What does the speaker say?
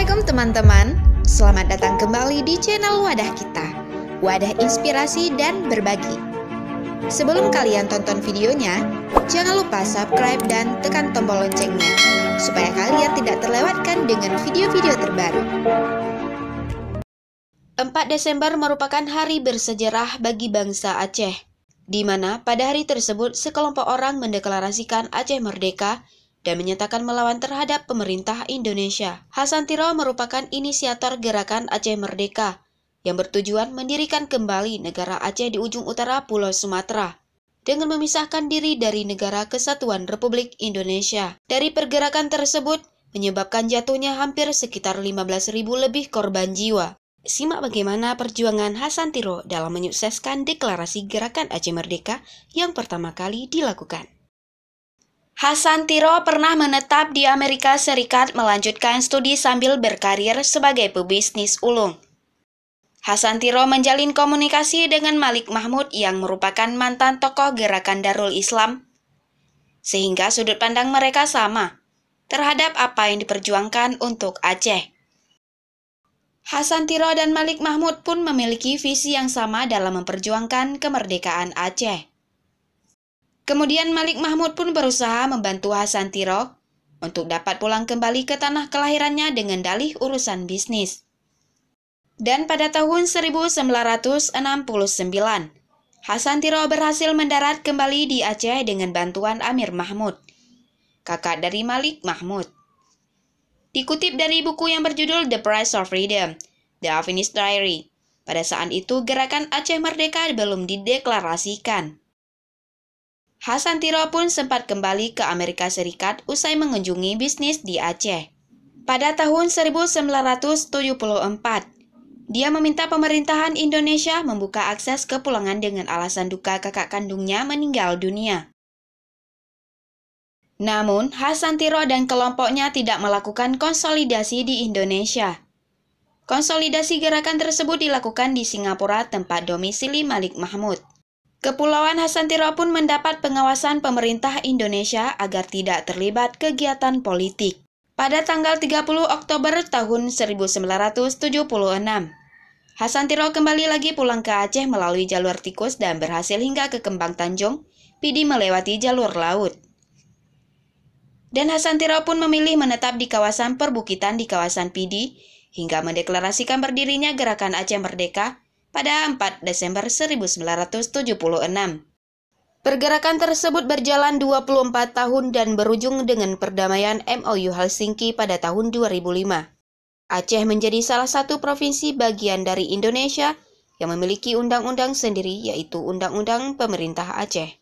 Assalamualaikum teman-teman Selamat datang kembali di channel Wadah Kita Wadah Inspirasi dan Berbagi Sebelum kalian tonton videonya Jangan lupa subscribe dan tekan tombol loncengnya Supaya kalian tidak terlewatkan dengan video-video terbaru 4 Desember merupakan hari bersejarah bagi bangsa Aceh di mana pada hari tersebut sekelompok orang mendeklarasikan Aceh Merdeka dan menyatakan melawan terhadap pemerintah Indonesia. Hasan Tiro merupakan inisiator gerakan Aceh Merdeka yang bertujuan mendirikan kembali negara Aceh di ujung utara Pulau Sumatera dengan memisahkan diri dari negara kesatuan Republik Indonesia. Dari pergerakan tersebut menyebabkan jatuhnya hampir sekitar 15.000 lebih korban jiwa. Simak bagaimana perjuangan Hasan Tiro dalam menyukseskan deklarasi gerakan Aceh Merdeka yang pertama kali dilakukan. Hasan Tiro pernah menetap di Amerika Serikat melanjutkan studi sambil berkarir sebagai pebisnis ulung. Hasan Tiro menjalin komunikasi dengan Malik Mahmud yang merupakan mantan tokoh gerakan Darul Islam, sehingga sudut pandang mereka sama terhadap apa yang diperjuangkan untuk Aceh. Hasan Tiro dan Malik Mahmud pun memiliki visi yang sama dalam memperjuangkan kemerdekaan Aceh. Kemudian Malik Mahmud pun berusaha membantu Hasan Tirok untuk dapat pulang kembali ke tanah kelahirannya dengan dalih urusan bisnis. Dan pada tahun 1969, Hasan Tirok berhasil mendarat kembali di Aceh dengan bantuan Amir Mahmud, kakak dari Malik Mahmud. Dikutip dari buku yang berjudul The Price of Freedom, The Avinist Diary, pada saat itu gerakan Aceh Merdeka belum dideklarasikan. Hasan Tiro pun sempat kembali ke Amerika Serikat usai mengunjungi bisnis di Aceh. Pada tahun 1974, dia meminta pemerintahan Indonesia membuka akses ke pulangan dengan alasan duka kakak kandungnya meninggal dunia. Namun, Hasan Tiro dan kelompoknya tidak melakukan konsolidasi di Indonesia. Konsolidasi gerakan tersebut dilakukan di Singapura tempat domisili Malik Mahmud. Kepulauan Hasantira pun mendapat pengawasan pemerintah Indonesia agar tidak terlibat kegiatan politik. Pada tanggal 30 Oktober tahun 1976, Hasantiro kembali lagi pulang ke Aceh melalui jalur tikus dan berhasil hingga ke Kembang Tanjung, Pidi melewati jalur laut. Dan Hasantiro pun memilih menetap di kawasan perbukitan di kawasan Pidi hingga mendeklarasikan berdirinya Gerakan Aceh Merdeka pada 4 Desember 1976. Pergerakan tersebut berjalan 24 tahun dan berujung dengan perdamaian MOU Helsinki pada tahun 2005. Aceh menjadi salah satu provinsi bagian dari Indonesia yang memiliki undang-undang sendiri yaitu Undang-Undang Pemerintah Aceh.